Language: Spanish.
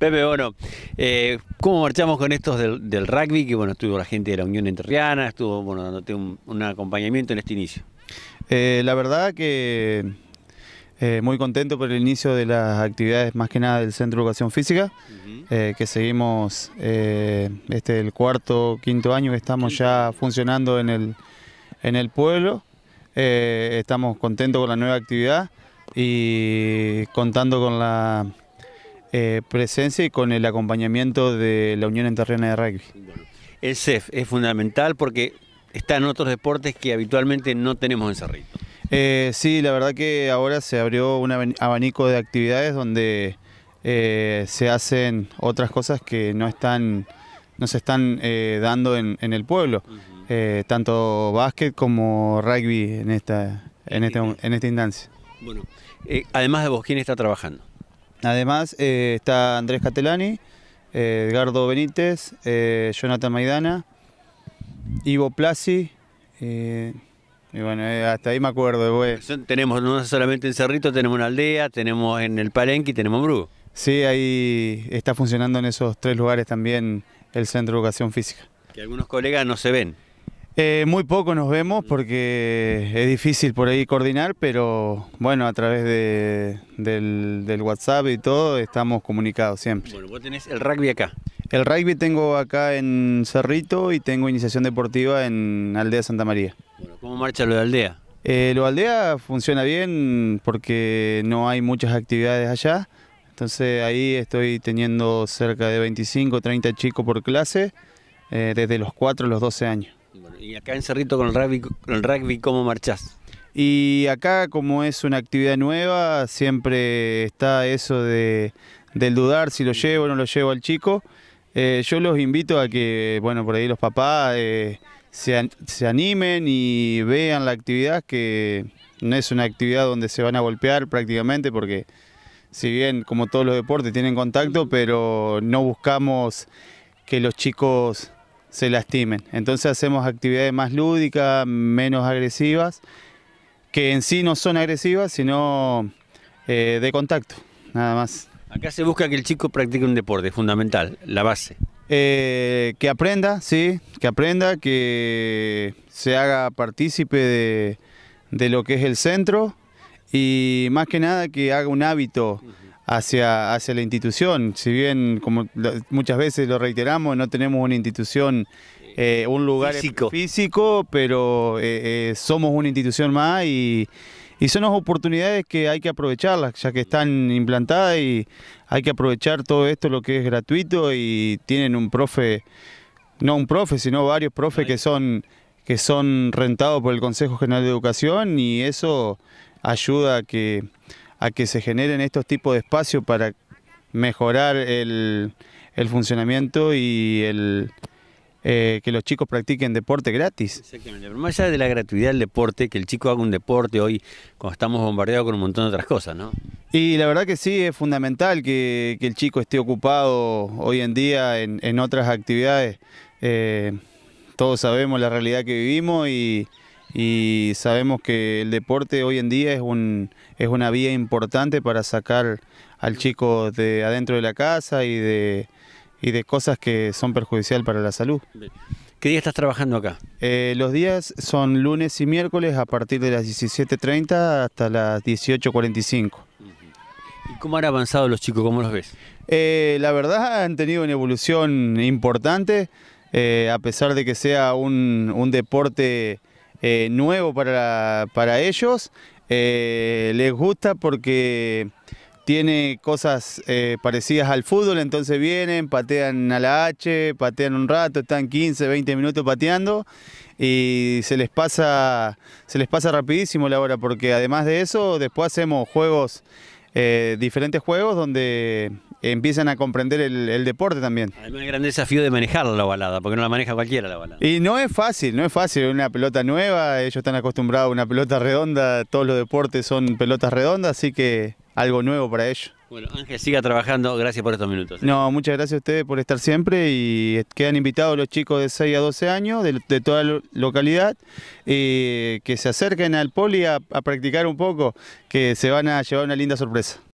Pepe, bueno, eh, ¿cómo marchamos con estos del, rugby? Que bueno, estuvo la gente de la Unión Enterriana estuvo bueno, dándote un, acompañamiento en este inicio. Eh, la verdad que eh, muy contento por el inicio de las actividades más que nada del Centro de Educación Física, que seguimos este el cuarto, quinto año que estamos ya funcionando en el pueblo. estamos contentos con la nueva actividad y contando con la eh, presencia y con el acompañamiento de la Unión Enterrena de Rugby. El CEF es fundamental porque están otros deportes que habitualmente no tenemos en Cerrito. Eh, sí, la verdad que ahora se abrió un abanico de actividades donde eh, se hacen otras cosas que no están no se están dando en, el pueblo, tanto básquet como rugby en esta, en, este en esta instancia. Bueno, además de vos, ¿quién está trabajando? Además eh, está Andrés Catelani, eh, Edgardo Benítez, eh, Jonathan Maidana, Ivo Plasi. Y bueno, hasta ahí me acuerdo. Tenemos no solamente en Cerrito, tenemos una Aldea, tenemos en el Palenque y tenemos en Brugo. Sí, ahí está funcionando en esos tres lugares también el Centro de Educación Física. Que algunos colegas no se ven. Eh, muy poco nos vemos porque es difícil por ahí coordinar, pero bueno, a través del, WhatsApp y todo estamos comunicados siempre. Bueno, vos tenés el rugby acá. El rugby tengo acá en Cerrito y tengo iniciación deportiva en Aldea Santa María. Bueno, ¿cómo marcha lo de Aldea? Eh, lo de Aldea funciona bien porque no hay muchas actividades allá, entonces ahí estoy teniendo cerca de 25, 30 chicos por clase eh, desde los 4 a los 12 años y acá en Cerrito con el rugby, el rugby ¿cómo marchás? Y acá como es una actividad nueva, siempre está eso del dudar si lo llevo o no lo llevo al chico. Eh, yo los invito a que, bueno, por ahí los papás eh, se, se, animen y vean la actividad, que no es una actividad donde se van a golpear prácticamente, porque si bien como todos los deportes tienen contacto, pero no buscamos que los chicos se lastimen. Entonces hacemos actividades más lúdicas, menos agresivas, que en sí no son agresivas, sino eh, de contacto, nada más. Acá se busca que el chico practique un deporte, fundamental, la base. Eh, que aprenda, sí, que aprenda, que se haga partícipe de, de lo que es el centro y más que nada que haga un hábito hacia, hacia la institución. Si bien, como muchas veces lo reiteramos, no tenemos una institución, eh, un lugar físico, pero eh, eh, somos una institución más y, y son las oportunidades que hay que aprovecharlas, ya que están implantadas y hay que aprovechar todo esto, lo que es gratuito y tienen un profe, no un profe, sino varios profes que son que son rentados por el Consejo General de Educación y eso ayuda a que a que se generen estos tipos de espacios para mejorar el, funcionamiento y el, eh, que los chicos practiquen deporte gratis. Exactamente, más allá de la gratuidad del deporte, que el chico haga un deporte hoy, cuando estamos bombardeados con un montón de otras cosas, ¿no? Y la verdad que sí, es fundamental que, el chico esté ocupado hoy en día en, otras actividades. Eh, todos sabemos la realidad que vivimos y, y sabemos que el deporte hoy en día es, un, es una vía importante para sacar al chico de adentro de la casa y de, de cosas que son perjudiciales para la salud. ¿Qué día estás trabajando acá? Eh, los días son lunes y miércoles a partir de las 17.30 hasta las 18.45. ¿Y cómo han avanzado los chicos? ¿Cómo los ves? Eh, la verdad han tenido una evolución importante, eh, a pesar de que sea un, un deporte eh, nuevo para, ellos. Eh, les gusta porque tiene cosas eh, parecidas al fútbol, entonces vienen, patean a la H, patean un rato, están 15, 20 minutos pateando y se les pasa, se les pasa rapidísimo la hora porque además de eso después hacemos juegos, diferentes juegos donde empiezan a comprender el, deporte también. Además, un gran desafío de manejar la balada, porque no la maneja cualquiera la balada. Y no es fácil, no es fácil. Una pelota nueva, ellos están acostumbrados a una pelota redonda, todos los deportes son pelotas redondas, así que algo nuevo para ellos. Bueno, Ángel, siga trabajando, gracias por estos minutos. ¿eh? No, muchas gracias a ustedes por estar siempre y quedan invitados los chicos de 6 a 12 años de, toda la localidad eh, que se acerquen al poli a practicar un poco, que se van a llevar una linda sorpresa.